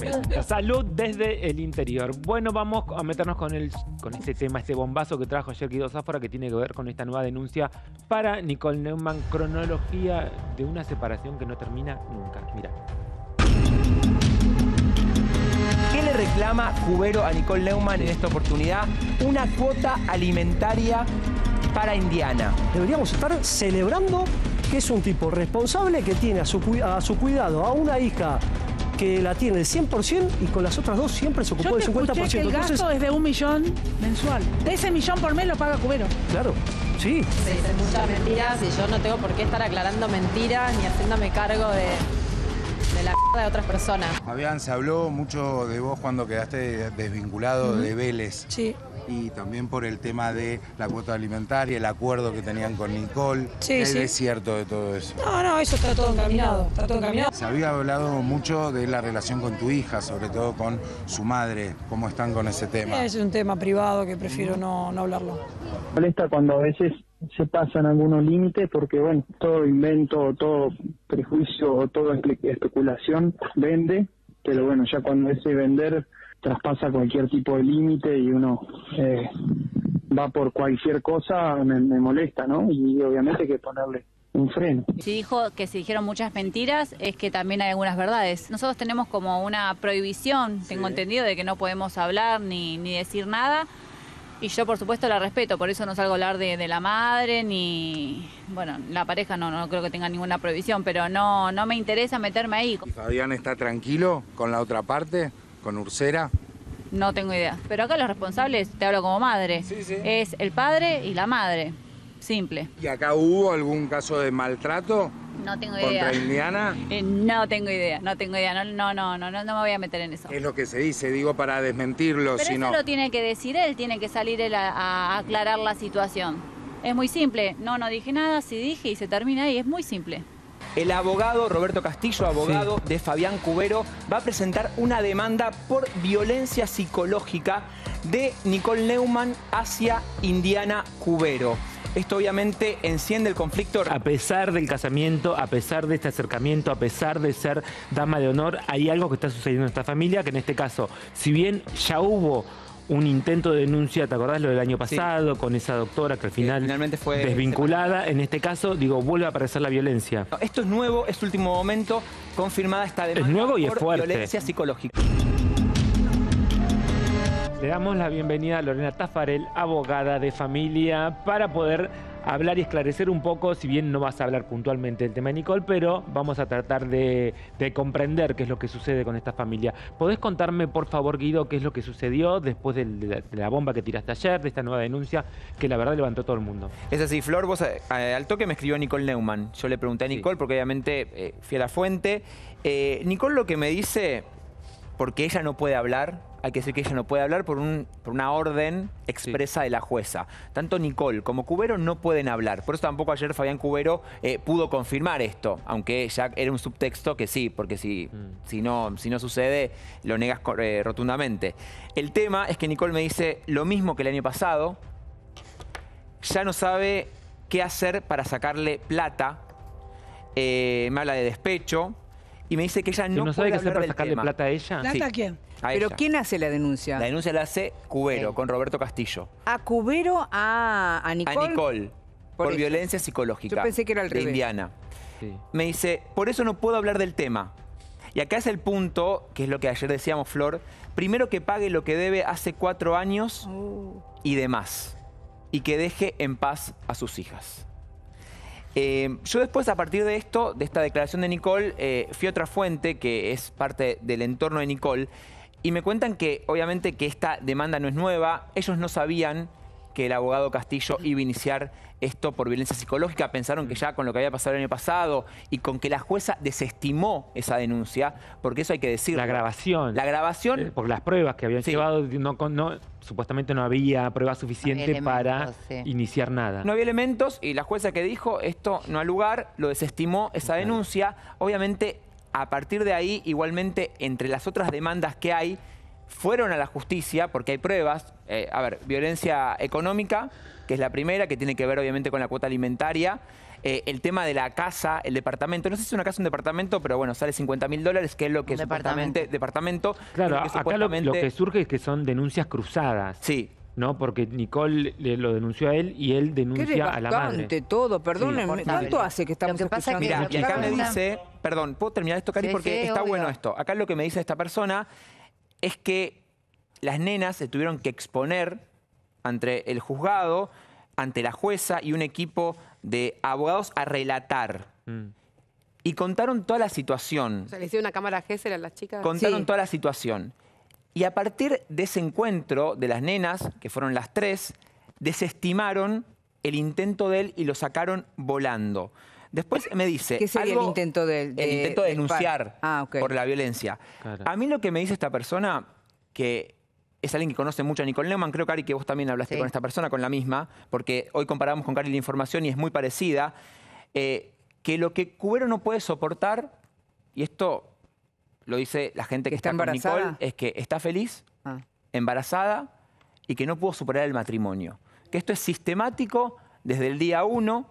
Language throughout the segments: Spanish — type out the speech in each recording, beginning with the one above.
Este, Salud desde el interior. Bueno, vamos a meternos con, el, con este tema, este bombazo que trajo ayer Guido que tiene que ver con esta nueva denuncia para Nicole Neumann, cronología de una separación que no termina nunca. Mira. ¿Qué le reclama Cubero a Nicole Neumann en esta oportunidad? Una cuota alimentaria para Indiana. Deberíamos estar celebrando que es un tipo responsable que tiene a su cuidado a una hija que la tiene 100% y con las otras dos siempre se ocupó del 50%. Que el gasto es de un millón mensual. De ese millón por mes lo paga Cubero. Claro, sí. Se dicen muchas mentiras y yo no tengo por qué estar aclarando mentiras ni haciéndome cargo de de la de otras personas. Fabián, se habló mucho de vos cuando quedaste desvinculado de Vélez. Sí. Y también por el tema de la cuota alimentaria, el acuerdo que tenían con Nicole. Sí, ¿Qué sí. es cierto de todo eso? No, no, eso está todo encaminado. Está todo encaminado. Se había hablado mucho de la relación con tu hija, sobre todo con su madre. ¿Cómo están con ese tema? Es un tema privado que prefiero no, no hablarlo. Molesta cuando a veces se pasan algunos límites porque, bueno, todo invento, todo prejuicio o toda especulación vende, pero bueno, ya cuando ese vender traspasa cualquier tipo de límite y uno eh, va por cualquier cosa, me, molesta, ¿no? Y obviamente hay que ponerle un freno. Si dijo que se dijeron muchas mentiras, es que también hay algunas verdades. Nosotros tenemos como una prohibición, tengo entendido, de que no podemos hablar ni, ni decir nada. Y yo, por supuesto, la respeto, por eso no salgo a hablar de, la madre, ni. Bueno, la pareja no, no creo que tenga ninguna prohibición, pero no, no me interesa meterme ahí. ¿Y Fabián está tranquilo con la otra parte, con Ursera? No tengo idea. Pero acá los responsables, te hablo como madre, es el padre y la madre. Simple. ¿Y acá hubo algún caso de maltrato? No tengo idea. ¿Contra Indiana? Eh, no tengo idea, no tengo idea. No, no, no, no, me voy a meter en eso. Es lo que se dice, digo, para desmentirlo. Pero eso lo tiene que decir él, tiene que salir él a, aclarar la situación. Es muy simple. No, no dije nada, sí dije y se termina ahí. Es muy simple. El abogado Roberto Castillo, abogado de Fabián Cubero, va a presentar una demanda por violencia psicológica de Nicole Neumann hacia Indiana Cubero. Esto obviamente enciende el conflicto. A pesar del casamiento, a pesar de este acercamiento, a pesar de ser dama de honor, hay algo que está sucediendo en esta familia, que en este caso, si bien ya hubo un intento de denuncia, ¿te acordás lo del año pasado con esa doctora que al final fue desvinculada? En este caso, digo, vuelve a aparecer la violencia. esto es nuevo, es último momento, confirmada esta denuncia. es nuevo y es fuerte. violencia psicológica. Le damos la bienvenida a Lorena Tafarel, abogada de familia, para poder hablar y esclarecer un poco, si bien no vas a hablar puntualmente del tema de Nicole, pero vamos a tratar de, comprender qué es lo que sucede con esta familia. ¿Podés contarme, por favor, Guido, qué es lo que sucedió después de la, bomba que tiraste ayer, de esta nueva denuncia que la verdad levantó todo el mundo? Es así, Flor, vos eh, al toque me escribió Nicole Neumann. Yo le pregunté a Nicole, porque obviamente eh, fui a la fuente. Eh, Nicole lo que me dice, porque ella no puede hablar, hay que decir que ella no puede hablar por, un, una orden expresa de la jueza. Tanto Nicole como Cubero no pueden hablar. Por eso tampoco ayer Fabián Cubero eh, pudo confirmar esto, aunque ya era un subtexto que sí, porque si, mm. si, no, si no sucede, lo negas eh, rotundamente. El tema es que Nicole me dice lo mismo que el año pasado, ya no sabe qué hacer para sacarle plata, mala eh, me habla de despecho, y me dice que ella no, sabe qué hacer para sacarle plata a ella. ¿Plata a quién? ¿Pero quién hace la denuncia? La denuncia la hace Cubero, eh. con Roberto Castillo. ¿A ah, Cubero? Ah, ¿A, a Nicole? A Nicole, por, violencia psicológica. Yo pensé que era el de Indiana. Me dice, por eso no puedo hablar del tema. Y acá es el punto, que es lo que ayer decíamos, Flor. Primero que pague lo que debe hace cuatro años oh. y demás. Y que deje en paz a sus hijas. Eh, yo después, a partir de esto, de esta declaración de Nicole, eh, fui a otra fuente que es parte del entorno de Nicole. Y me cuentan que obviamente que esta demanda no es nueva, ellos no sabían que el abogado Castillo iba a iniciar esto por violencia psicológica. Pensaron que ya con lo que había pasado el año pasado y con que la jueza desestimó esa denuncia, porque eso hay que decir. La grabación. La grabación. Eh, por las pruebas que habían llevado, supuestamente no había pruebas suficientes para iniciar nada. No había elementos y la jueza que dijo esto no ha lugar, lo desestimó esa denuncia. Obviamente a partir de ahí, igualmente, entre las otras demandas que hay, fueron a la justicia porque hay pruebas. Eh, a ver, violencia económica, que es la primera, que tiene que ver obviamente con la cuota alimentaria. Eh, el tema de la casa, el departamento. No sé si es una casa o un departamento, pero bueno, sale 50 mil dólares, que es lo que es departamento. departamento. Claro, acá lo, que surge es que son denuncias cruzadas. Sí. ¿no? Porque Nicole lo denunció a él y él denuncia a la madre. todo, perdónenme. ¿Cuánto hace que estamos en escuchando? y acá me dice, perdón, ¿puedo terminar esto, Cari? porque está bueno esto. Acá lo que me dice esta persona es que las nenas se tuvieron que exponer ante el juzgado, ante la jueza y un equipo de abogados a relatar. Mm. Y contaron toda la situación. O le hicieron una cámara Gesell a las chicas. Contaron toda la situación. Y a partir de ese encuentro de las nenas, que fueron las tres, desestimaron el intento de él y lo sacaron volando. Después me dice... ¿Qué sería el intento de, él? El intento de denunciar ah, por la violencia. A mí lo que me dice esta persona, que es alguien que conoce mucho a Nicole Neumann, creo, Cari, que vos también hablaste con esta persona, con la misma, porque hoy comparamos con Cari la información y es muy parecida, eh, que lo que Cubero no puede soportar, y esto lo dice la gente que está, en con Nicole, es que está feliz, ah. embarazada y que no pudo superar el matrimonio. Que esto es sistemático desde el día uno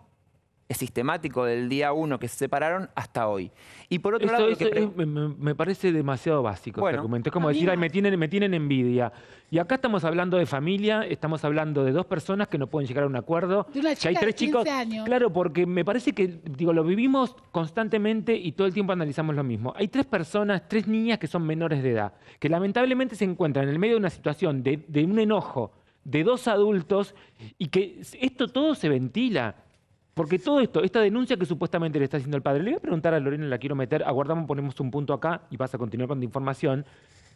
es sistemático del día uno que se separaron hasta hoy. Y por otro lado... me, parece demasiado básico este bueno, argumento. Es como decir, ay, me tienen, me tienen envidia. Y acá estamos hablando de familia, estamos hablando de dos personas que no pueden llegar a un acuerdo. De una chica hay tres de chicos. Claro, porque me parece que, digo, lo vivimos constantemente y todo el tiempo analizamos lo mismo. Hay tres personas, tres niñas que son menores de edad, que lamentablemente se encuentran en el medio de una situación de un enojo de dos adultos y que esto todo se ventila. Porque todo esto, esta denuncia que supuestamente le está haciendo el padre, le voy a preguntar a Lorena, la quiero meter, aguardamos, ponemos un punto acá y vas a continuar con tu información.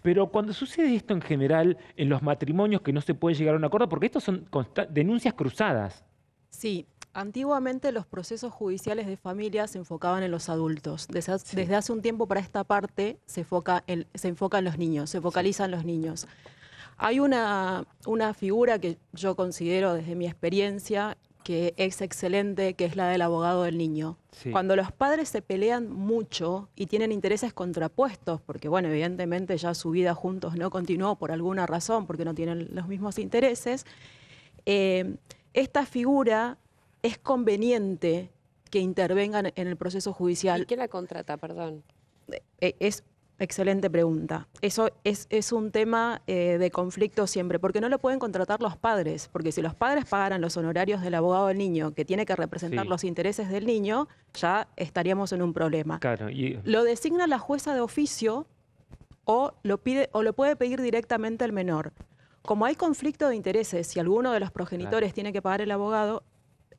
Pero cuando sucede esto en general en los matrimonios que no se puede llegar a un acuerdo, porque estos son denuncias cruzadas. Sí, Antiguamente los procesos judiciales de familia se enfocaban en los adultos. Desde, hace un tiempo para esta parte se, enfoca en, se los niños, se focalizan los niños. Hay una, una, figura que yo considero desde mi experiencia que es excelente, que es la del abogado del niño. Cuando los padres se pelean mucho y tienen intereses contrapuestos, porque bueno, evidentemente ya su vida juntos no continuó por alguna razón, porque no tienen los mismos intereses, eh, esta figura es conveniente que intervengan en el proceso judicial. ¿Y qué la contrata, perdón? Eh, es Excelente pregunta. Eso es, un tema eh, de conflicto siempre, porque no lo pueden contratar los padres, porque si los padres pagaran los honorarios del abogado del niño, que tiene que representar los intereses del niño, ya estaríamos en un problema. Claro, Lo designa la jueza de oficio o lo, pide, o lo puede pedir directamente el menor. Como hay conflicto de intereses, si alguno de los progenitores tiene que pagar el abogado,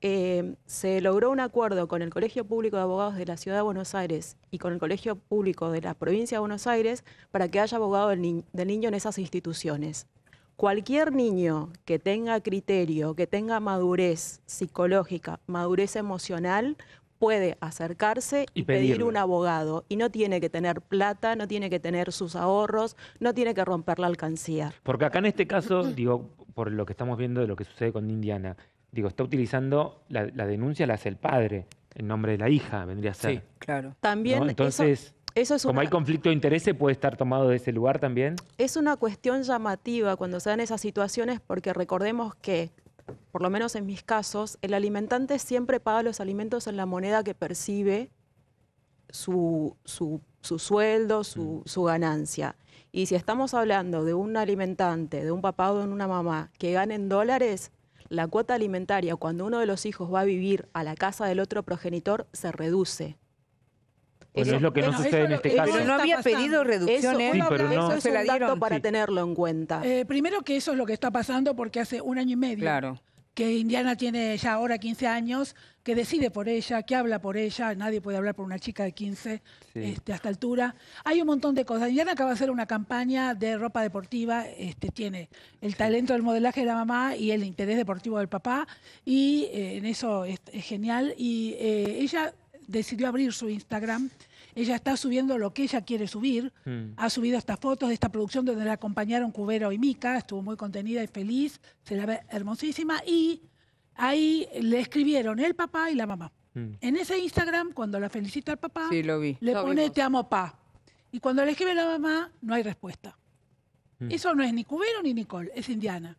eh, se logró un acuerdo con el Colegio Público de Abogados de la Ciudad de Buenos Aires y con el Colegio Público de la Provincia de Buenos Aires para que haya abogado del, niño en esas instituciones. Cualquier niño que tenga criterio, que tenga madurez psicológica, madurez emocional, puede acercarse y, y pedir un abogado. Y no tiene que tener plata, no tiene que tener sus ahorros, no tiene que romper la alcancía. Porque acá en este caso, digo, por lo que estamos viendo de lo que sucede con Indiana, está utilizando la, denuncia la hace el padre, en nombre de la hija vendría a ser. Sí, claro. También entonces como hay conflicto de interés, puede estar tomado de ese lugar también. Es una cuestión llamativa cuando se dan esas situaciones porque recordemos que por lo menos en mis casos, el alimentante siempre paga los alimentos en la moneda que percibe su, sueldo, mm. su, ganancia. Y si estamos hablando de un alimentante, de un papá o de una mamá que ganen dólares, la cuota alimentaria cuando uno de los hijos va a vivir a la casa del otro progenitor se reduce. Bueno, pues es lo que no sucede en este caso. Pero no había pedido reducción, Eso, es un dato para tenerlo en cuenta. Eh, primero que eso es lo que está pasando porque hace un año y medio claro que Indiana tiene ya ahora 15 años, que decide por ella, que habla por ella, nadie puede hablar por una chica de 15 este, a esta altura. Hay un montón de cosas. Indiana acaba de hacer una campaña de ropa deportiva, este, tiene el talento del modelaje de la mamá y el interés deportivo del papá, y eh, en eso es, genial. Y eh, ella decidió abrir su Instagram ella está subiendo lo que ella quiere subir. Hmm. Ha subido estas fotos de esta producción donde la acompañaron Cubero y Mica. Estuvo muy contenida y feliz. Se la ve hermosísima. Y ahí le escribieron el papá y la mamá. Hmm. En ese Instagram, cuando la felicita el papá, le pone te amo, pa. Y cuando le escribe la mamá, no hay respuesta. Hmm. Eso no es ni Cubero ni Nicole, es Indiana.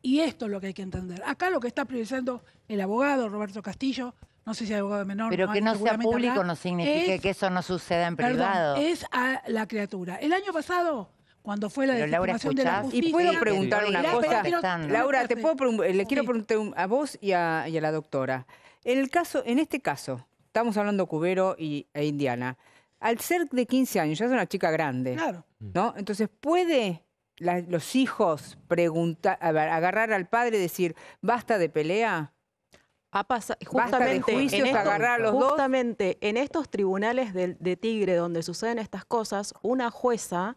Y esto es lo que hay que entender. Acá lo que está priorizando el abogado Roberto Castillo no sé si abogado de menor. Pero que no sea público no significa que eso no suceda en privado. Es a la criatura. El año pasado, cuando fue la declaración de la justicia... Y puedo preguntar una cosa. Laura, te puedo, eh, le quiero preguntar a vos y a, la doctora. En, el caso, en este caso, estamos hablando Cubero y, e Indiana. Al ser de 15 años, ya es una chica grande. ¿no? Entonces, ¿puede los hijos preguntar, agarrar al padre y decir, basta de pelea? justamente, en estos, tribunales de, Tigre donde suceden estas cosas, una jueza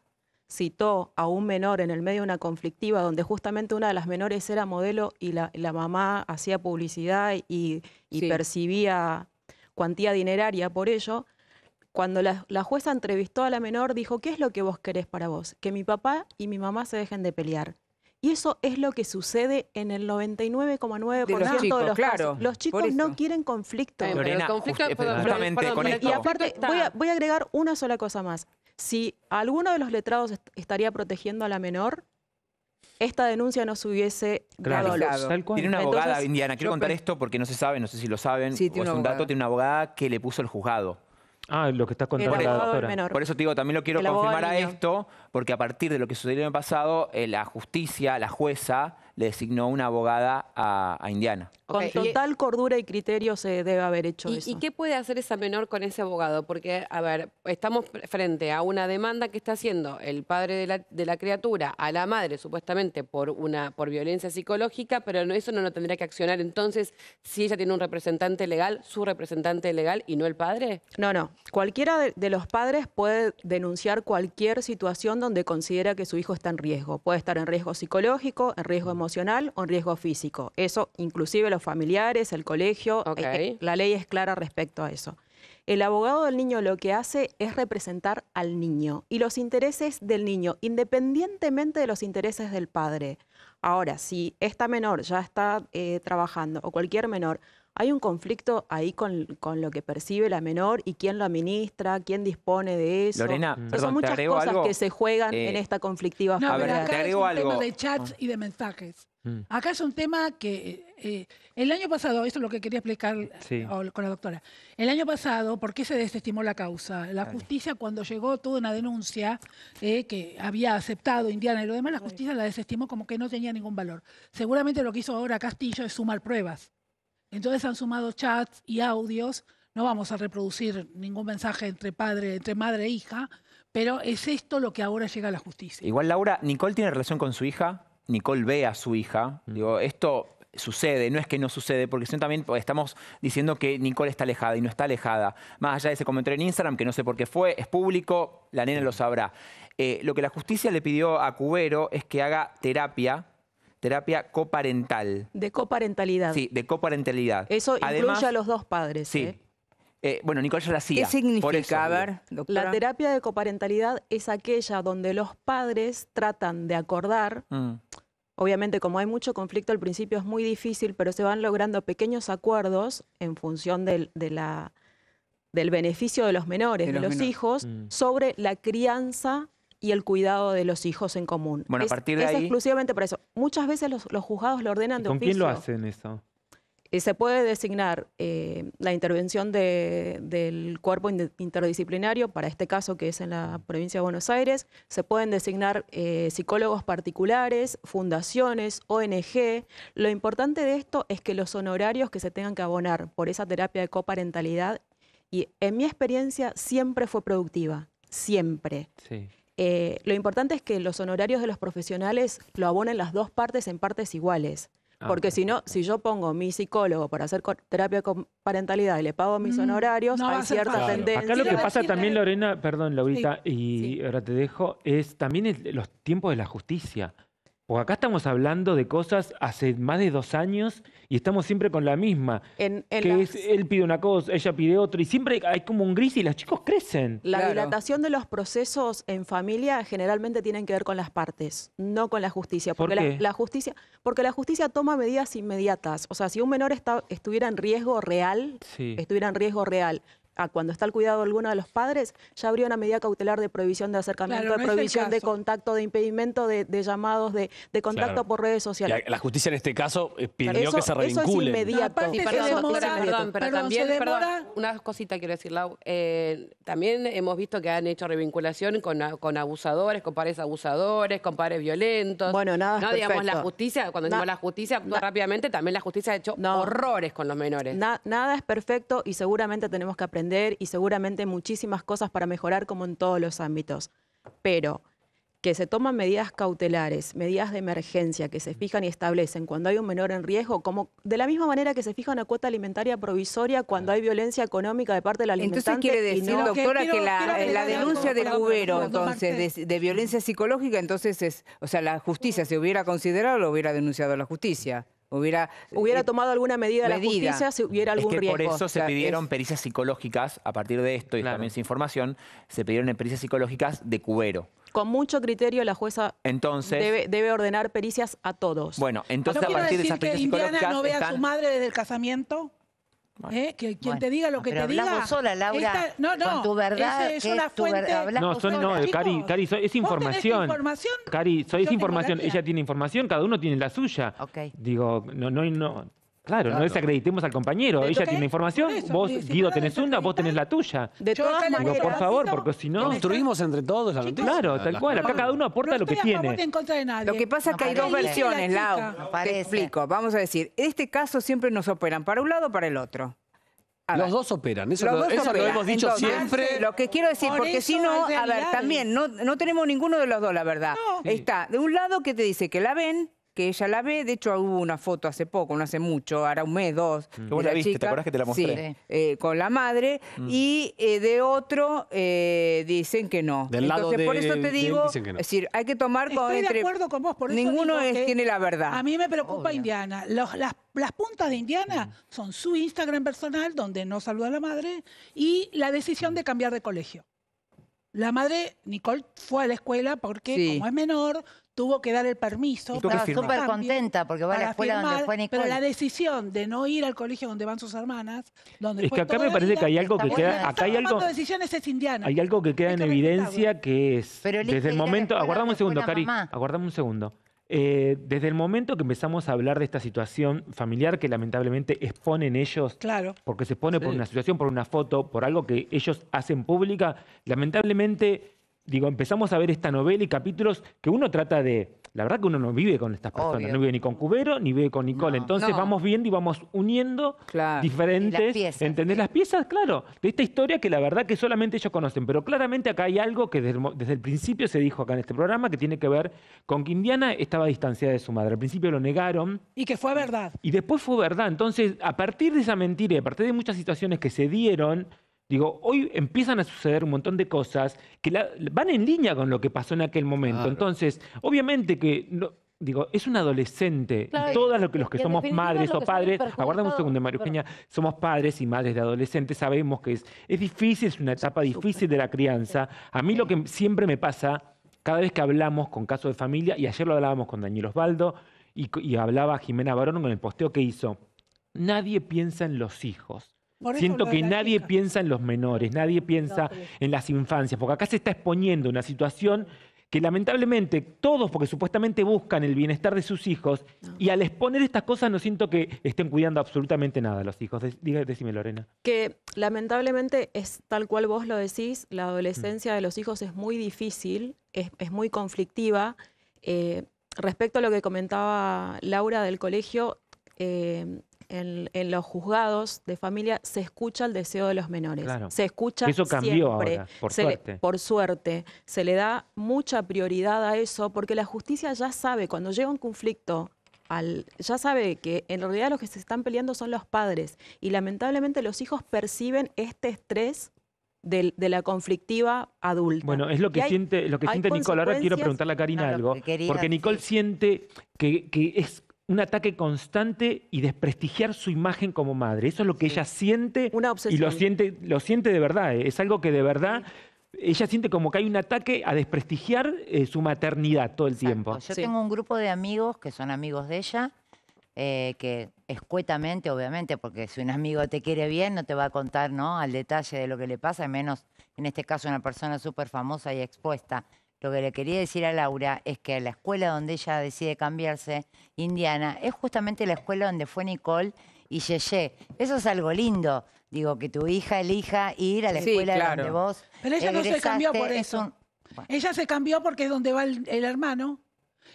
citó a un menor en el medio de una conflictiva donde justamente una de las menores era modelo y la, mamá hacía publicidad y, percibía cuantía dineraria por ello. Cuando la jueza entrevistó a la menor, dijo, ¿qué es lo que vos querés para vos? Que mi papá y mi mamá se dejen de pelear. Y eso es lo que sucede en el 99,9% de los, claro, casos. Los chicos no quieren conflicto. pero el conflicto Y aparte, voy a, agregar una sola cosa más. Si alguno de los letrados estaría protegiendo a la menor, esta denuncia no se hubiese Tiene una abogada, Indiana, quiero contar esto porque no se sabe, no sé si lo saben, sí, o es un dato, tiene una abogada que le puso el juzgado. Ah, lo que está contando Por eso digo, también lo quiero confirmar a esto, porque a partir de lo que sucedió en el pasado, eh, la justicia, la jueza, le designó una abogada a, Indiana. Con total cordura y criterio se debe haber hecho eso. ¿Y qué puede hacer esa menor con ese abogado? Porque, a ver, estamos frente a una demanda que está haciendo el padre de la, criatura a la madre, supuestamente, por, una, por violencia psicológica, pero eso no lo tendría que accionar entonces si ella tiene un representante legal, su representante legal y no el padre. No, no. Cualquiera de, de los padres puede denunciar cualquier situación donde donde considera que su hijo está en riesgo. Puede estar en riesgo psicológico, en riesgo mm. emocional o en riesgo físico. Eso inclusive los familiares, el colegio, eh, eh, la ley es clara respecto a eso. El abogado del niño lo que hace es representar al niño y los intereses del niño, independientemente de los intereses del padre. Ahora, si esta menor ya está eh, trabajando o cualquier menor, hay un conflicto ahí con, lo que percibe la menor y quién lo administra, quién dispone de eso. Lorena, son muchas cosas que se juegan en eh, esta conflictiva no, acá es un tema de chats y de mensajes. Mm. Acá es un tema que eh, eh, el año pasado, esto es lo que quería explicar con la doctora, el año pasado, ¿por qué se desestimó la causa? La justicia cuando llegó toda una denuncia que había aceptado Indiana y lo demás, la justicia la desestimó como que no tenía ningún valor. Seguramente lo que hizo ahora Castillo es sumar pruebas. Entonces han sumado chats y audios. No vamos a reproducir ningún mensaje entre padre, entre madre e hija, pero es esto lo que ahora llega a la justicia. Igual Laura, Nicole tiene relación con su hija, Nicole ve a su hija. Mm. Digo, esto sucede, no es que no sucede, porque también pues, estamos diciendo que Nicole está alejada y no está alejada. Más allá de ese comentario en Instagram, que no sé por qué fue, es público, la nena lo sabrá. Eh, lo que la justicia le pidió a Cubero es que haga terapia terapia coparental. De coparentalidad. Sí, de coparentalidad. Eso incluye a los dos padres. Sí. ¿eh? Eh, bueno, Nicolás ya la hacía. ¿Qué significa? La terapia de coparentalidad es aquella donde los padres tratan de acordar. Mm. Obviamente, como hay mucho conflicto al principio es muy difícil, pero se van logrando pequeños acuerdos en función del, del beneficio de los menores, de los, hijos, mm. sobre la crianza y el cuidado de los hijos en común. Bueno, es, a partir de es exclusivamente para eso. Muchas veces los, juzgados lo ordenan de ¿Con oficio. ¿Con quién lo hacen eso? Eh, se puede designar eh, la intervención del cuerpo interdisciplinario, para este caso que es en la provincia de Buenos Aires, se pueden designar eh, psicólogos particulares, fundaciones, ONG. Lo importante de esto es que los honorarios que se tengan que abonar por esa terapia de coparentalidad, y en mi experiencia siempre fue productiva, siempre. Sí. Eh, lo importante es que los honorarios de los profesionales lo abonen las dos partes en partes iguales. Ah, Porque si no, si yo pongo mi psicólogo para hacer terapia con parentalidad y le pago mis mm, honorarios, hay cierta tendencia. Acá lo que pasa también, Lorena, perdón, Laurita, y ahora te dejo, es también los tiempos de la justicia. O pues acá estamos hablando de cosas hace más de dos años y estamos siempre con la misma. que es, él pide una cosa, ella pide otra, y siempre hay como un gris y los chicos crecen. La dilatación de los procesos en familia generalmente tienen que ver con las partes, no con la justicia. Porque La, justicia, porque la justicia toma medidas inmediatas. O sea, si un menor está, estuviera en riesgo real, estuviera en riesgo real, cuando está al cuidado alguno de los padres, ya habría una medida cautelar de prohibición de acercamiento, de prohibición de contacto, de impedimento, de, llamados, de, contacto por redes sociales. La, justicia en este caso eh, pidió que se revincule Eso es inmediato. perdón, pero también, una cosita quiero decir, eh, también hemos visto que han hecho revinculación con, abusadores, con pares abusadores, con pares violentos. Bueno, nada. No, digamos, la justicia, cuando decimos la justicia rápidamente, también la justicia ha hecho horrores con los menores. nada es perfecto y seguramente tenemos que aprender y seguramente muchísimas cosas para mejorar como en todos los ámbitos. Pero que se toman medidas cautelares, medidas de emergencia que se fijan y establecen cuando hay un menor en riesgo, como de la misma manera que se fija una cuota alimentaria provisoria cuando hay violencia económica de parte del alimentante. Entonces quiere decir, doctora, que, la, denuncia del cubero, de, violencia psicológica, entonces es, o sea, la justicia se hubiera considerado, lo hubiera denunciado la justicia hubiera hubiera eh, tomado alguna medida, la justicia si hubiera algún riesgo. Por eso se pidieron pericias psicológicas, a partir de esto y también sin información, se pidieron pericias psicológicas de Cubero. Con mucho criterio la jueza entonces, debe, ordenar pericias a todos. Bueno, entonces ah, a partir de esas pericias no ve a su madre desde el casamiento? ¿Eh? Que quien te diga lo que te diga. sola, Laura. Esta, no, no. Con tu verdad. Es una es fuente. no, son, no, eh, Cari, Cari, es información. información. Cari, so, es información. Ella tiene información, cada uno tiene la suya. Ok. Digo, no, no, no. Claro, no desacreditemos al compañero. Ella tiene información, vos, Guido, tenés una, vos tenés la tuya. De todas por favor, porque si no... Construimos entre todos la noticia. Claro, tal cual. Acá cada uno aporta lo que tiene. No De nadie. Lo que pasa es que hay dos versiones, la Lau. te explico. Vamos a decir, en este caso siempre nos operan para un lado o para el otro. los dos operan, eso, lo, hemos dicho siempre. Lo que quiero decir, porque si no, a ver, también no, tenemos ninguno de los dos, la verdad. Está de un lado que te dice que la ven, que ella la ve. De hecho, hubo una foto hace poco, no hace mucho, ahora un mes, dos. Mm. la, ¿te acordás que te la mostré? Eh, con la madre. Mm. Y eh, de otro eh, dicen que no. por eso te digo, es decir, hay que tomar... entre, de acuerdo con vos, por Ninguno tiene la verdad. A mí me preocupa Indiana. las puntas de Indiana mm. son su Instagram personal, donde no saluda a la madre, y la decisión de cambiar de colegio. La madre, Nicole, fue a la escuela porque, como es menor, tuvo que dar el permiso. Estaba súper contenta porque va a la escuela donde fue Nicole. Pero la decisión de no ir al colegio donde van sus hermanas, donde es que acá me parece que hay algo que queda, acá hay algo, decisiones Hay algo que queda en evidencia que es pero desde el momento, aguardame un segundo, Cari, aguardame un segundo. desde el momento que empezamos a hablar de esta situación familiar que lamentablemente exponen ellos, claro. porque se expone por una situación, por una foto, por algo que ellos hacen pública, lamentablemente digo, empezamos a ver esta novela y capítulos que uno trata de. La verdad que uno no vive con estas personas, no vive ni con Cubero, ni vive con Nicole. Entonces vamos viendo y vamos uniendo claro. diferentes. Las piezas, ¿Entendés? Las piezas, claro, de esta historia que la verdad que solamente ellos conocen. Pero claramente acá hay algo que desde, desde el principio se dijo acá en este programa que tiene que ver con que Indiana estaba distanciada de su madre. Al principio lo negaron. Y que fue verdad. Y después fue verdad. Entonces, a partir de esa mentira y a partir de muchas situaciones que se dieron Digo, hoy empiezan a suceder un montón de cosas que van en línea con lo que pasó en aquel momento. Entonces, obviamente que digo, es un adolescente. y todos los que, los que somos madres o padres, aguardamos un segundo, María Eugenia, somos padres y madres de adolescentes, sabemos que es, difícil, es una etapa difícil de la crianza. A mí lo que siempre me pasa, cada vez que hablamos con casos de familia, y ayer lo hablábamos con Daniel Osvaldo y, y hablaba Jimena Barón con el posteo que hizo, nadie piensa en los hijos. Siento que nadie piensa en los menores, nadie piensa en las infancias, porque acá se está exponiendo una situación que lamentablemente todos, porque supuestamente buscan el bienestar de sus hijos, y al exponer estas cosas no siento que estén cuidando absolutamente nada a los hijos. Dígame, decime, Lorena. Que lamentablemente es tal cual vos lo decís, la mm. adolescencia de los hijos es muy difícil, es, muy conflictiva. Eh, respecto a lo que comentaba Laura del colegio, eh, en, los juzgados de familia se escucha el deseo de los menores. Se escucha eso cambió Ahora, por, suerte. por suerte. Se le da mucha prioridad a eso porque la justicia ya sabe, cuando llega un conflicto, al, ya sabe que en realidad los que se están peleando son los padres y lamentablemente los hijos perciben este estrés de, la conflictiva adulta. Bueno, es lo que, siente, lo que siente Nicole. Ahora quiero preguntarle a Karina algo. porque Nicole siente que, que, es un ataque constante y desprestigiar su imagen como madre. Eso es lo que ella siente Una obsesión. y lo siente, lo siente de verdad. Eh. Es algo que de verdad ella siente como que hay un ataque a desprestigiar eh, su maternidad todo el tiempo. Yo tengo un grupo de amigos que son amigos de ella. Eh, que escuetamente, obviamente, porque si un amigo te quiere bien, no te va a contar ¿no? al detalle de lo que le pasa, menos en este caso una persona súper famosa y expuesta. Lo que le quería decir a Laura es que la escuela donde ella decide cambiarse, Indiana, es justamente la escuela donde fue Nicole y Yeye. Eso es algo lindo. Digo, que tu hija elija ir a la escuela donde vos. Pero ella no se cambió por eso. Ella se cambió porque es donde va el, hermano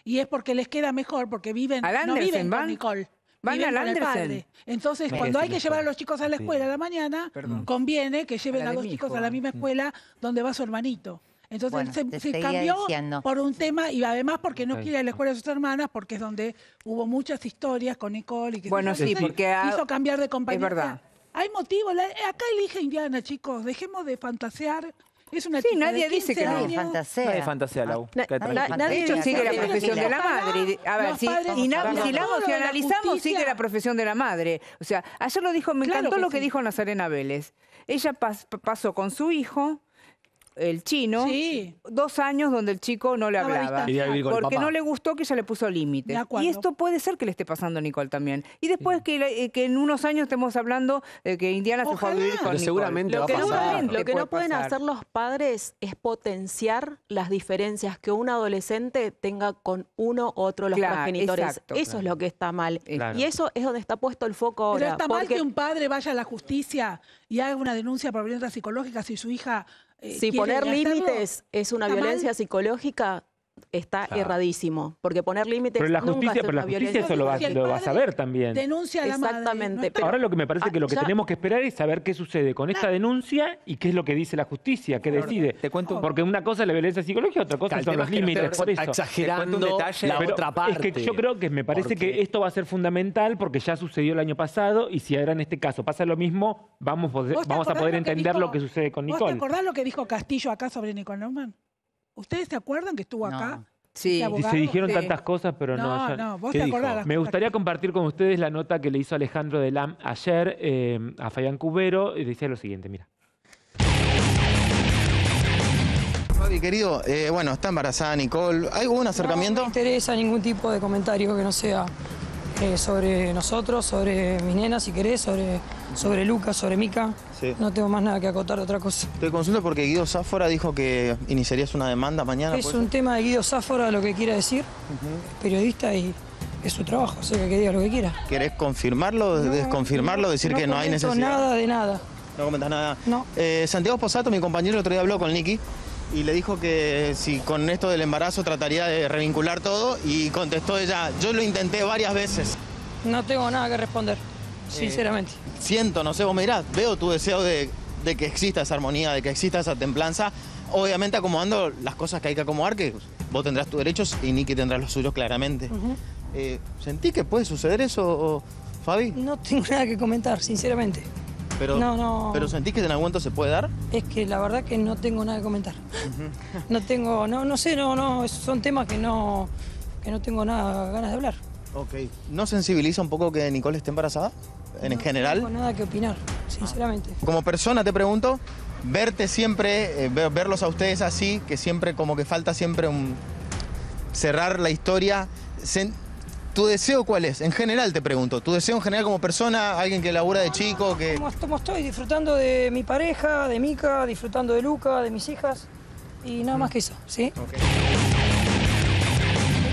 y es porque les queda mejor, porque viven, no viven con Nicole. Van al Entonces, cuando hay que llevar a los chicos a la escuela a la mañana, conviene que lleven a, los chicos a la ¿eh? misma mm. escuela donde va su hermanito. Entonces se, cambió por un tema y además porque no quiere ir a la escuela de sus hermanas, porque es donde hubo muchas historias con Nicole y que bueno, sí, porque hizo cambiar de compañía. Es verdad. Hay motivos. Acá elige Indiana, chicos. Dejemos de fantasear. Es una sí, nadie dice que no. Nadie fantasea, nadie, de hecho, sigue la profesión de la madre. A ver, si, y si, la, analizamos, sigue la profesión de la madre. O sea, ayer lo dijo, me encantó lo que dijo Nazarena Vélez. Ella pasó con su hijo el chino, dos años donde el chico no le hablaba. Porque no le gustó que ella le puso límite Y esto puede ser que le esté pasando a Nicole también. Y después eh, que, en unos años estemos hablando de que Indiana se fue a vivir con Nicole. seguramente lo que, No, lo que no pueden hacer los padres es potenciar las diferencias que un adolescente tenga con uno u otro los progenitores. eso es lo que está mal. Y eso es donde está puesto el foco ahora. Pero está mal que un padre vaya a la justicia y haga una denuncia por violencia psicológica si su hija... Eh, si poner límites es una violencia psicológica, está erradísimo, porque poner límites pero la justicia, pero la eso lo, va, a saber también. Denuncia Exactamente. Ahora lo que me parece que lo que ah, tenemos que esperar es saber qué sucede con esta denuncia y qué es lo que dice la justicia, qué decide. Te cuento, porque una cosa es la violencia psicológica, otra cosa son los límites, por eso. Exagerando Es que yo creo que me parece que esto va a ser fundamental porque ya sucedió el año pasado y si ahora en este caso pasa lo mismo, vamos, vamos a poder entender lo que sucede con Nicole. te acordás lo que dijo Castillo acá sobre Nicole Norman? ¿Ustedes se acuerdan que estuvo acá? Sí, se dijeron tantas cosas, pero no. No, no vos te acordás. Me gustaría compartir con ustedes la nota que le hizo Alejandro Delam ayer eh, a Fayán Cubero y decía lo siguiente, mira. Fabi, querido, eh, bueno, está embarazada Nicole. ¿Hay algún acercamiento? No me interesa ningún tipo de comentario que no sea eh, sobre nosotros, sobre mis nenas, si querés, sobre, sobre Lucas, sobre Mica. No tengo más nada que acotar de otra cosa. Te consulta porque Guido Sáfora dijo que iniciarías una demanda mañana. Es un tema de Guido Sáfora lo que quiera decir, Es periodista y es su trabajo, o que diga lo que quiera. ¿Querés confirmarlo, desconfirmarlo, decir que no hay necesidad? No nada de nada. No comentas nada. No. Eh, Santiago Posato, mi compañero, el otro día habló con Nicky y le dijo que si con esto del embarazo trataría de revincular todo y contestó ella, yo lo intenté varias veces. No tengo nada que responder, sinceramente. siento, no sé, vos me dirás, veo tu deseo de, que exista esa armonía, de que exista esa templanza, obviamente acomodando las cosas que hay que acomodar, que vos tendrás tus derechos y Nicky tendrás los suyos claramente. Eh, ¿Sentí que puede suceder eso, Fabi? No tengo nada que comentar, sinceramente. Pero, sentís que en algún momento se puede dar? Es que la verdad que no tengo nada que comentar. no tengo, no, no sé, no, no, son temas que no, que no tengo nada ganas de hablar. Ok. ¿No sensibiliza un poco que Nicole esté embarazada? En general. No tengo nada que opinar, ah. sinceramente. Como persona te pregunto, verte siempre, eh, verlos a ustedes así, que siempre como que falta siempre un cerrar la historia. ¿Tu deseo cuál es? En general te pregunto, ¿tu deseo en general como persona, alguien que labura de chico? que como, estoy, disfrutando de mi pareja, de Mica, disfrutando de Luca, de mis hijas y nada más que eso, ¿sí? Okay.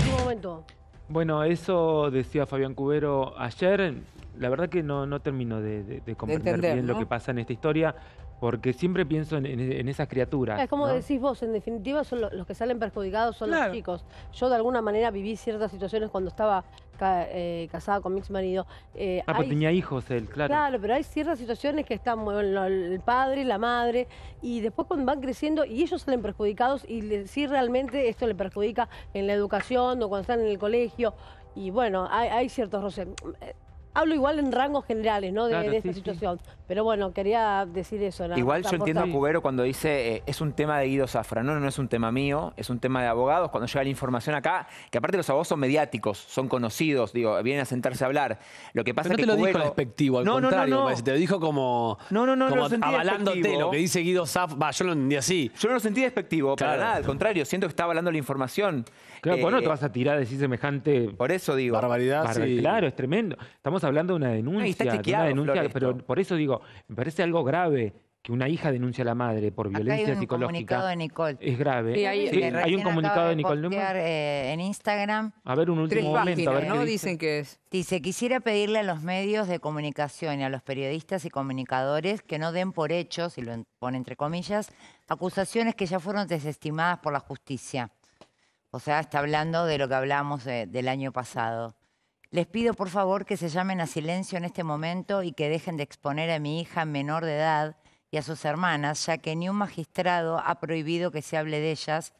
Último momento. Bueno, eso decía Fabián Cubero ayer. La verdad que no, no termino de, de, comprender bien lo que pasa en esta historia porque siempre pienso en, esas criaturas. Es como decís vos, en definitiva son los que salen perjudicados son los chicos. Yo de alguna manera viví ciertas situaciones cuando estaba eh, casada con mi ex marido. Eh, ah, pues tenía hijos él, claro. Claro, pero hay ciertas situaciones que están el padre, la madre, y después cuando van creciendo y ellos salen perjudicados y le, si realmente esto le perjudica en la educación o cuando están en el colegio. Y bueno, hay, hay ciertos roces. Hablo igual en rangos generales, ¿no? De, esta situación. Pero bueno, quería decir eso. Igual yo entiendo a Cubero cuando dice, eh, es un tema de Guido Zafra. No, no, es un tema mío, es un tema de abogados. Cuando llega la información acá, que aparte los abogados son mediáticos, son conocidos, digo, vienen a sentarse a hablar. Lo que pasa no es que te lo Cubero... dijo despectivo, al no, contrario. No, no, Te lo dijo como, no, no, no, como lo avalándote lo que dice Guido Zafra. va, yo lo entendí así. Yo no lo sentí despectivo, claro. para nada. Al contrario, siento que está avalando la información. Claro, eh, no te eh, vas a tirar a decir semejante... Por eso digo. Barbaridad. barbaridad Claro, es tremendo. Estamos hablando de una denuncia, pero por eso digo, me parece algo grave que una hija denuncie a la madre por violencia hay un psicológica. Comunicado de Nicole. Es grave. hay, un comunicado de Nicole eh, en Instagram. A ver, un último momento. ¿no? Dicen que es. Dice, quisiera pedirle a los medios de comunicación y a los periodistas y comunicadores que no den por hechos, y lo pone entre comillas, acusaciones que ya fueron desestimadas por la justicia. O sea, está hablando de lo que hablamos eh, del año pasado. Les pido por favor que se llamen a silencio en este momento y que dejen de exponer a mi hija menor de edad y a sus hermanas, ya que ni un magistrado ha prohibido que se hable de ellas,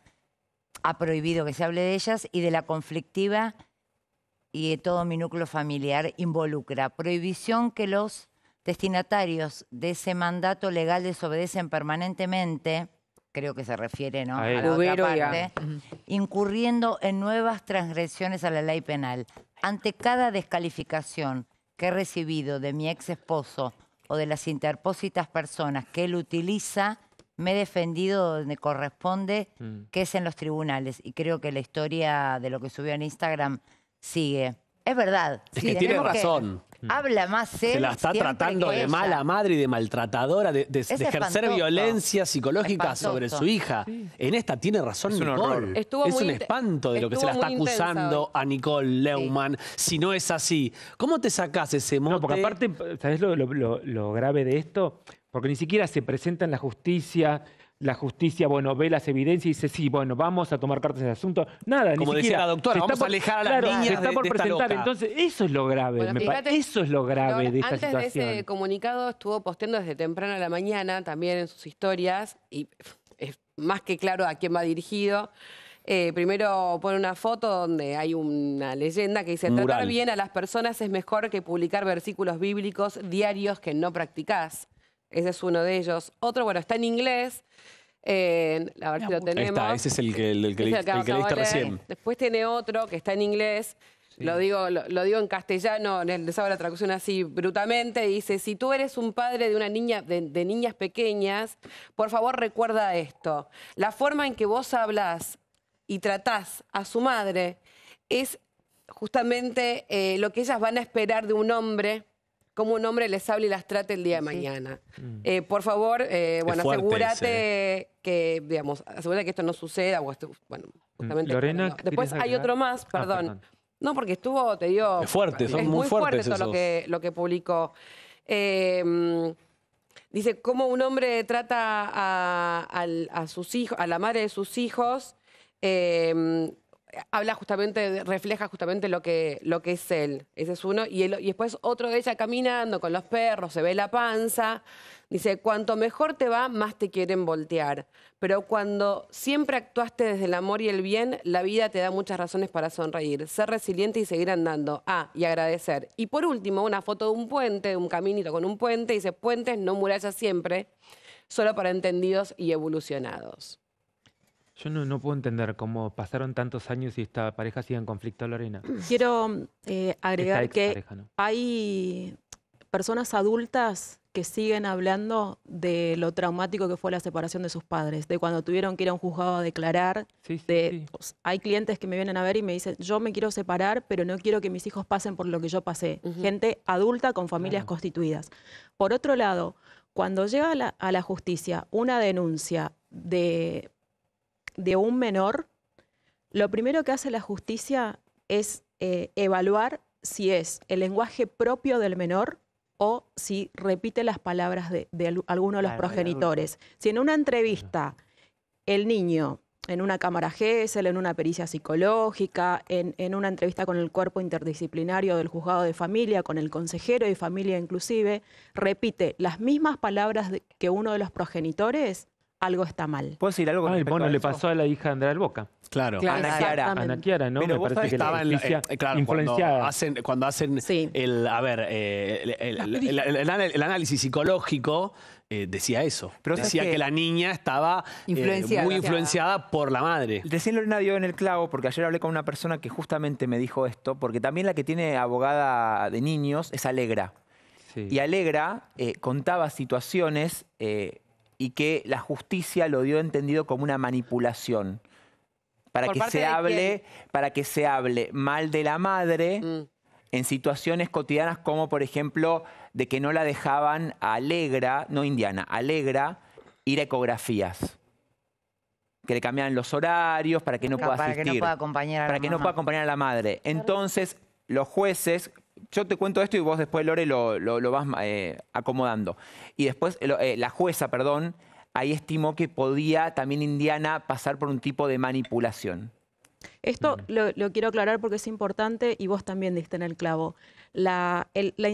ha prohibido que se hable de ellas y de la conflictiva y de todo mi núcleo familiar involucra. Prohibición que los destinatarios de ese mandato legal desobedecen permanentemente creo que se refiere ¿no? a, la otra parte, incurriendo en nuevas transgresiones a la ley penal ante cada descalificación que he recibido de mi ex esposo o de las interpósitas personas que él utiliza, me he defendido donde corresponde, mm. que es en los tribunales. Y creo que la historia de lo que subió en Instagram sigue. Es verdad. Es que tiene razón habla más él. Se la está tratando de mala madre y de maltratadora, de, ejercer violencia psicológica sobre su hija. En esta tiene razón es Nicole. Estuvo es un espanto de lo que se la está acusando a Nicole Leumann. Si no es así, ¿cómo te sacás ese mote? No, porque aparte, ¿sabes lo, lo grave de esto? Porque ni siquiera se presenta en la justicia, la justicia, bueno, ve las evidencias y dice, sí, bueno, vamos a tomar cartas en el asunto. Nada, ni la doctora, por, alejar a las está por presentar. Entonces, eso es lo grave. eso es lo grave de esta antes de ese comunicado estuvo posteando desde temprano a la mañana también en sus historias y es más que claro a quién va dirigido. Eh, primero pone una foto donde hay una leyenda que dice, tratar bien a las personas es mejor que publicar versículos bíblicos diarios que no practicás. Ese es uno de ellos. Otro, bueno, está en inglés. a ver lo tenemos. Ahí está, ese es el que, el, recién. Después tiene otro que está en inglés. Lo, digo, lo, digo en castellano, les hago la traducción así brutalmente Dice, si tú eres un padre de, una niña, de, niñas pequeñas, por favor recuerda esto. La forma en que vos hablas y tratás a su madre es justamente eh, lo que ellas van a esperar de un hombre cómo un hombre les hable y las trate el día de mañana. Mm. Eh, por favor, eh, bueno, asegúrate que, digamos, asegúrate que esto no suceda. bueno, mm. justamente. Después hay otro más, ah, perdón. No, porque estuvo, te dio. Es fuerte, son muy, fuerte lo que, lo que publicó. Em, dice cómo un hombre trata a, sus hijos, a la madre de sus hijos. Em, habla justamente, refleja justamente lo que, lo que es él. Ese es uno. Y, y después otro de ella caminando con los perros, se ve la panza. Dice, cuanto mejor te va, más te quieren voltear. Pero cuando siempre actuaste desde el amor y el bien, la vida te da muchas razones para sonreír, ser resiliente y seguir andando. Ah, y agradecer. Y por último, una foto de un puente, de un caminito con un puente. Dice, puentes, no murallas siempre, solo para entendidos y evolucionados. Yo no, puedo entender cómo pasaron tantos años y esta pareja sigue en conflicto, Lorena. Quiero eh, agregar que hay personas adultas que siguen hablando de lo traumático que fue la separación de sus padres, de cuando tuvieron que ir a un juzgado a declarar. hay clientes que me vienen a ver y me dicen, yo me quiero separar, pero no quiero que mis hijos pasen por lo que yo pasé. Gente adulta con familias constituidas. Por otro lado, cuando llega a la justicia una denuncia de de un menor, lo primero que hace la justicia es eh, evaluar si es el lenguaje propio del menor o si repite las palabras de, alguno de los progenitores. Si en una entrevista el niño, en una cámara GESEL, en una pericia psicológica, en, una entrevista con el cuerpo interdisciplinario del juzgado de familia, con el consejero de familia inclusive, repite las mismas palabras que uno de los progenitores, algo está mal. ¿Puedo decir algo? bueno, le pasó a la hija de Andrea del Boca. Claro. Ana Kiara. Ana Kiara, ¿no? Pero Me parece la, eh, claro, Cuando hacen, el, a ver, eh, el, análisis psicológico eh, decía eso. decía que, la niña estaba muy influenciada por la madre. Decía Lorena dio en el clavo, porque ayer hablé con una persona que justamente me dijo esto, porque también la que tiene abogada de niños es Alegra. Y Alegra contaba situaciones y que la justicia lo dio entendido como una manipulación. Para que se hable, para que se hable mal de la madre mm. en situaciones cotidianas como por ejemplo de que no la dejaban a Alegra, no Indiana, Alegra ir a ecografías que le cambiaban los horarios para que no, pueda asistir. Para que acompañar a la Para que no pueda acompañar a la madre. Entonces, los jueces, yo te cuento esto y vos después, Lore, lo, lo, vas eh, acomodando. Y después, eh, la jueza, perdón, ahí estimó que podía también Indiana pasar por un tipo de manipulación. Esto lo, quiero aclarar porque es importante y vos también diste en el clavo. La, la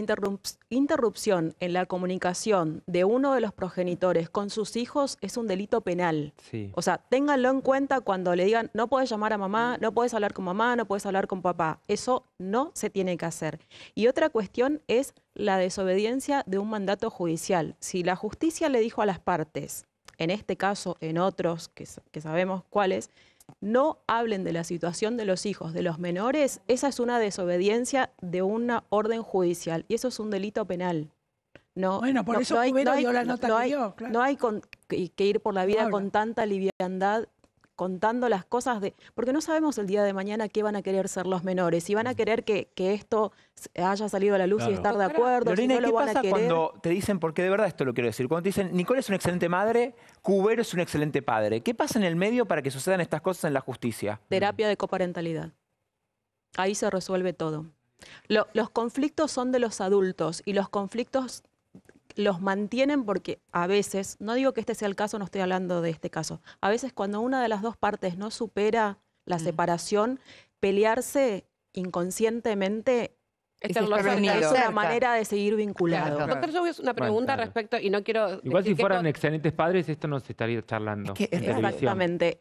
interrupción en la comunicación de uno de los progenitores con sus hijos es un delito penal. O sea, ténganlo en cuenta cuando le digan no puedes llamar a mamá, no puedes hablar con mamá, no puedes hablar con papá. Eso no se tiene que hacer. Y otra cuestión es la desobediencia de un mandato judicial. Si la justicia le dijo a las partes, en este caso, en otros que sabemos cuáles, no hablen de la situación de los hijos de los menores, esa es una desobediencia de una orden judicial y eso es un delito penal. No, bueno, por eso no hay, la que, no hay que, ir por la vida con tanta liviandad contando las cosas de, porque no sabemos el día de mañana qué van a querer ser los menores, si van a querer que, esto haya salido a la luz y estar de acuerdo, Pero si no pasa cuando te dicen, porque de verdad esto lo quiero decir, cuando dicen, Nicole es una excelente madre, Cubero es un excelente padre, ¿qué pasa en el medio para que sucedan estas cosas en la justicia? Terapia de coparentalidad. Ahí se resuelve todo. los conflictos son de los adultos y los conflictos los mantienen porque a veces, no digo que este sea el caso, no estoy hablando de este caso, a veces cuando una de las dos partes no supera la mm. separación, pelearse inconscientemente es una manera de seguir vinculado. Doctor, yo voy a hacer una pregunta respecto, y no quiero... Igual si fueran excelentes padres, esto no se estaría charlando. exactamente.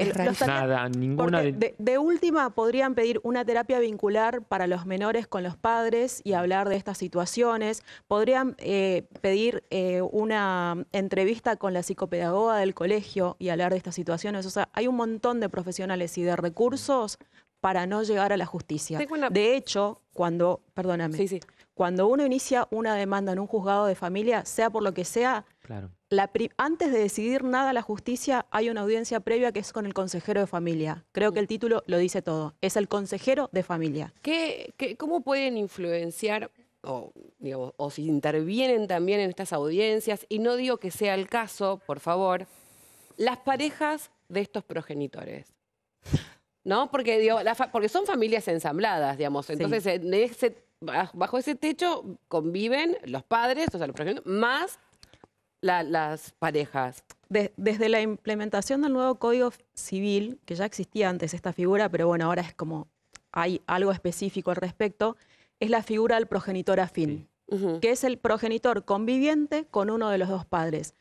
ninguna... De, última, podrían pedir una terapia vincular para los menores con los padres y hablar de estas situaciones. Podrían eh, pedir eh, una entrevista con la psicopedagoga del colegio y hablar de estas situaciones. O sea, hay un montón de profesionales y de recursos para no llegar a la justicia. De hecho, cuando, perdóname, cuando uno inicia una demanda en un juzgado de familia, sea por lo que sea, antes de decidir nada la justicia, hay una audiencia previa que es con el consejero de familia. Creo que el título lo dice todo. Es el consejero de familia. cómo pueden influenciar o, o si intervienen también en estas audiencias, y no digo que sea el caso, por favor, las parejas de estos progenitores? ¿no? Porque, porque son familias ensambladas, digamos. Entonces, bajo ese techo conviven los padres, o sea, los más las parejas. desde la implementación del nuevo Código Civil, que ya existía antes esta figura, pero bueno, ahora es como hay algo específico al respecto, es la figura del progenitor afín, que es el progenitor conviviente con uno de los dos padres.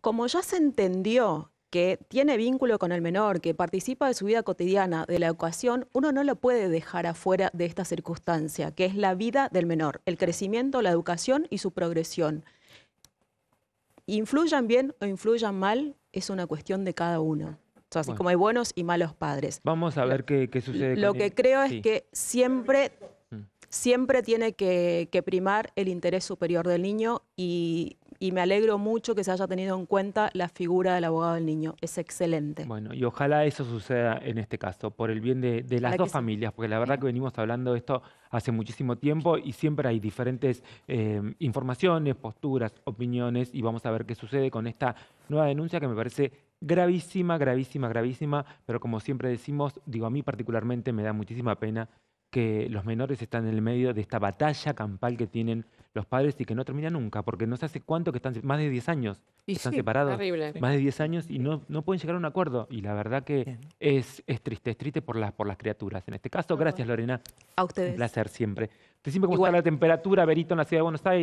Como ya se entendió que tiene vínculo con el menor, que participa de su vida cotidiana, de la educación, uno no lo puede dejar afuera de esta circunstancia, que es la vida del menor, el crecimiento, la educación y su progresión. Influyan bien o influyan mal, es una cuestión de cada uno. así como hay buenos y malos padres. Vamos a ver qué, sucede. Lo que creo es que siempre, mm. siempre tiene que primar el interés superior del niño y y me alegro mucho que se haya tenido en cuenta la figura del abogado del niño. Es excelente. Bueno, y ojalá eso suceda en este caso, por el bien de, las dos familias, porque la verdad que venimos hablando de esto hace muchísimo tiempo y siempre hay diferentes eh, informaciones, posturas, opiniones y vamos a ver qué sucede con esta nueva denuncia que me parece gravísima, gravísima, gravísima, pero como siempre decimos, digo a mí particularmente me da muchísima pena que los menores están en el medio de esta batalla campal que tienen los padres y que no termina nunca, porque no sé hace cuánto que están, más de 10 años, están separados, más de 10 años y no, no pueden llegar a un acuerdo. Y la verdad que es, es, triste, es triste por las, por las criaturas. En este caso, gracias Lorena. A ustedes. Un placer siempre. siempre cómo la temperatura, verito en la ciudad de Buenos Aires.